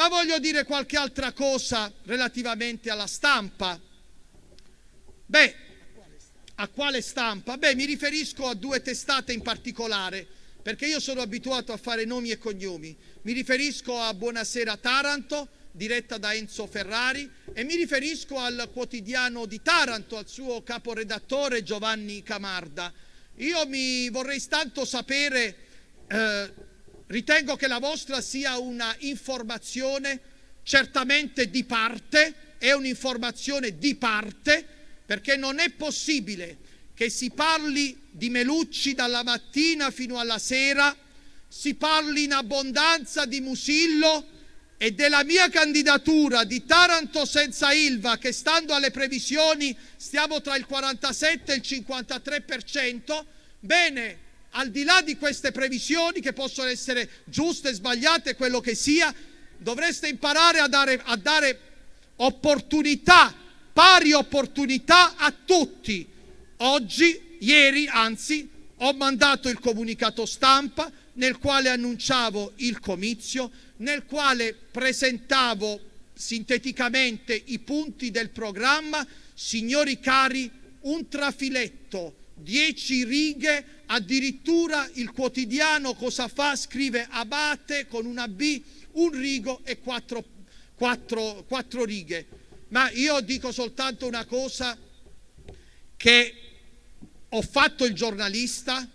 Ma voglio dire qualche altra cosa relativamente alla stampa. Beh, a quale stampa? Beh, mi riferisco a due testate in particolare, perché io sono abituato a fare nomi e cognomi. Mi riferisco a Buonasera Taranto, diretta da Enzo Ferrari, e mi riferisco al quotidiano di Taranto, al suo caporedattore Giovanni Camarda. Io mi vorrei tanto sapere... Eh, Ritengo che la vostra sia una informazione certamente di parte, è un'informazione di parte, perché non è possibile che si parli di Melucci dalla mattina fino alla sera, si parli in abbondanza di Musillo e della mia candidatura di Taranto senza Ilva, che stando alle previsioni stiamo tra il 47 e il 53%, bene, al di là di queste previsioni che possono essere giuste, sbagliate, quello che sia, dovreste imparare a dare, a dare opportunità, pari opportunità a tutti. Oggi, ieri anzi, ho mandato il comunicato stampa nel quale annunciavo il comizio, nel quale presentavo sinteticamente i punti del programma. Signori cari, un trafiletto dieci righe, addirittura il quotidiano cosa fa? Scrive abate con una B, un rigo e quattro, quattro, quattro righe. Ma io dico soltanto una cosa, che ho fatto il giornalista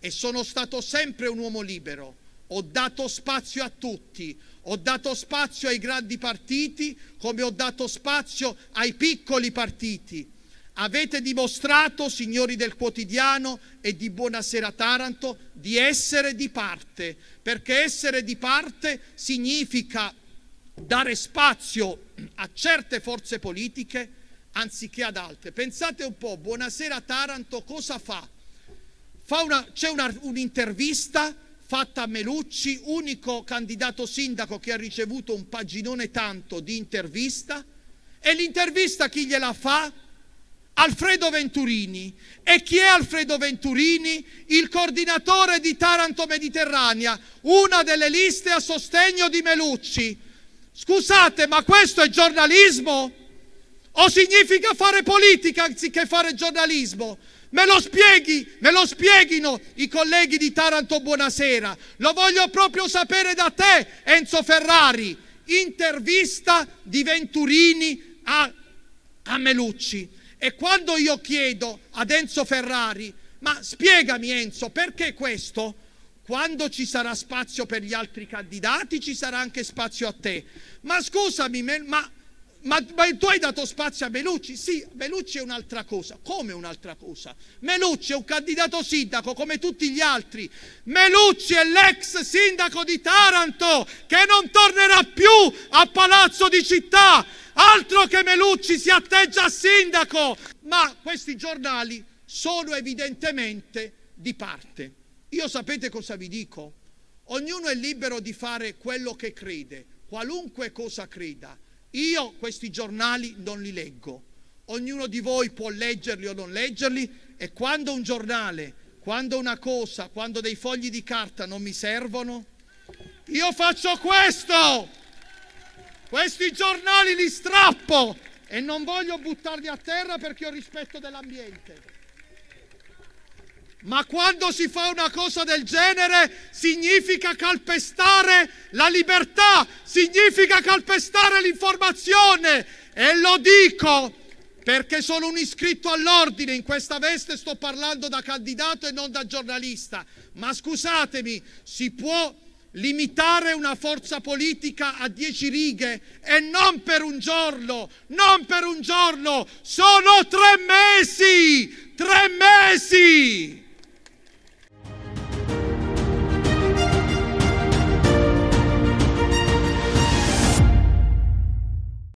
e sono stato sempre un uomo libero, ho dato spazio a tutti, ho dato spazio ai grandi partiti come ho dato spazio ai piccoli partiti Avete dimostrato, signori del quotidiano e di Buonasera Taranto, di essere di parte, perché essere di parte significa dare spazio a certe forze politiche anziché ad altre. Pensate un po', Buonasera Taranto cosa fa? fa una, c'è una, un'intervista fatta a Melucci, unico candidato sindaco che ha ricevuto un paginone tanto di intervista, e l'intervista chi gliela fa? Alfredo Venturini. E chi è Alfredo Venturini? Il coordinatore di Taranto Mediterranea, una delle liste a sostegno di Melucci. Scusate, ma questo è giornalismo? O significa fare politica anziché fare giornalismo? Me lo spieghi, me lo spieghino i colleghi di Taranto Buonasera. Lo voglio proprio sapere da te, Enzo Ferrari. Intervista di Venturini a, a Melucci. E quando io chiedo ad Enzo Ferrari, ma spiegami Enzo, perché questo? Quando ci sarà spazio per gli altri candidati ci sarà anche spazio a te. Ma scusami, ma ma, ma, tu hai dato spazio a Melucci? Sì, Melucci è un'altra cosa. Come un'altra cosa? Melucci è un candidato sindaco come tutti gli altri. Melucci è l'ex sindaco di Taranto che non tornerà più a Palazzo di Città. Altro che Melucci si atteggia a sindaco. Ma questi giornali sono evidentemente di parte. Io sapete cosa vi dico? Ognuno è libero di fare quello che crede, qualunque cosa creda. Io questi giornali non li leggo, ognuno di voi può leggerli o non leggerli e quando un giornale, quando una cosa, quando dei fogli di carta non mi servono, io faccio questo! Questi giornali li strappo e non voglio buttarli a terra perché ho rispetto dell'ambiente. Ma quando si fa una cosa del genere significa calpestare la libertà, significa calpestare l'informazione. E lo dico perché sono un iscritto all'ordine, in questa veste sto parlando da candidato e non da giornalista. Ma scusatemi, si può limitare una forza politica a dieci righe e non per un giorno, non per un giorno, sono tre mesi, tre mesi.